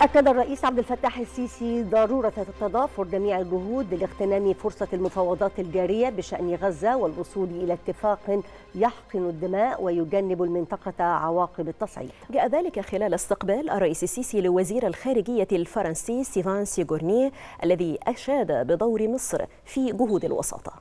أكد الرئيس عبد الفتاح السيسي ضرورة تضافر جميع الجهود لاغتنام فرصة المفاوضات الجارية بشأن غزة والوصول إلى اتفاق يحقن الدماء ويجنب المنطقة عواقب التصعيد. جاء ذلك خلال استقبال الرئيس السيسي لوزير الخارجية الفرنسي سيفان سيغورني الذي أشاد بدور مصر في جهود الوساطة.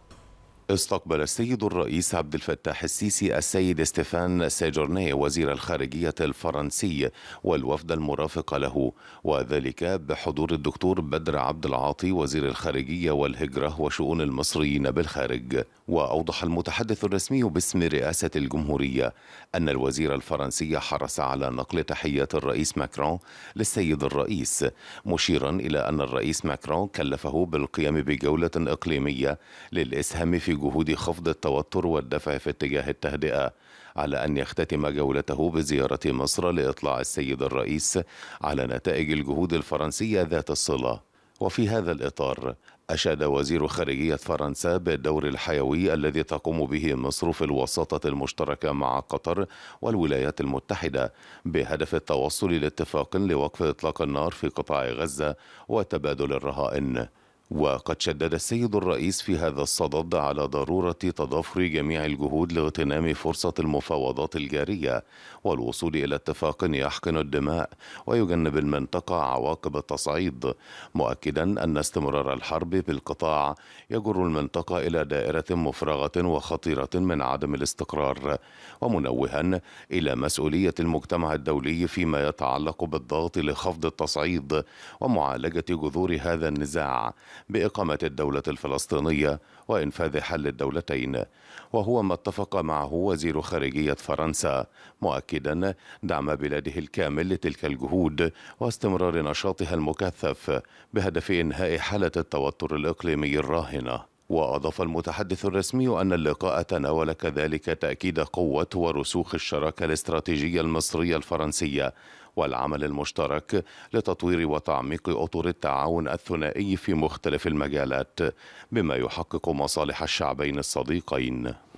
استقبل السيد الرئيس عبد الفتاح السيسي السيد ستيفان سيجورني وزير الخارجية الفرنسي والوفد المرافق له وذلك بحضور الدكتور بدر عبد العاطي وزير الخارجية والهجرة وشؤون المصريين بالخارج وأوضح المتحدث الرسمي باسم رئاسة الجمهورية أن الوزير الفرنسي حرص على نقل تحيات الرئيس ماكرون للسيد الرئيس مشيرا إلى أن الرئيس ماكرون كلفه بالقيام بجولة إقليمية للإسهام في جهود خفض التوتر والدفع في اتجاه التهدئة على أن يختتم جولته بزيارة مصر لإطلاع السيد الرئيس على نتائج الجهود الفرنسية ذات الصلة وفي هذا الإطار أشاد وزير خارجية فرنسا بالدور الحيوي الذي تقوم به مصر في الوساطة المشتركة مع قطر والولايات المتحدة بهدف التوصل لاتفاق لوقف إطلاق النار في قطاع غزة وتبادل الرهائن وقد شدد السيد الرئيس في هذا الصدد على ضرورة تضافر جميع الجهود لاغتنام فرصة المفاوضات الجارية والوصول إلى اتفاق يحقن الدماء ويجنب المنطقة عواقب التصعيد مؤكدا أن استمرار الحرب بالقطاع يجر المنطقة إلى دائرة مفرغة وخطيرة من عدم الاستقرار ومنوها إلى مسؤولية المجتمع الدولي فيما يتعلق بالضغط لخفض التصعيد ومعالجة جذور هذا النزاع بإقامة الدولة الفلسطينية وإنفاذ حل الدولتين وهو ما اتفق معه وزير خارجية فرنسا مؤكدا دعم بلاده الكامل لتلك الجهود واستمرار نشاطها المكثف بهدف إنهاء حالة التوتر الإقليمي الراهنة وأضاف المتحدث الرسمي أن اللقاء تناول كذلك تأكيد قوة ورسوخ الشراكة الاستراتيجية المصرية الفرنسية والعمل المشترك لتطوير وتعميق أطر التعاون الثنائي في مختلف المجالات بما يحقق مصالح الشعبين الصديقين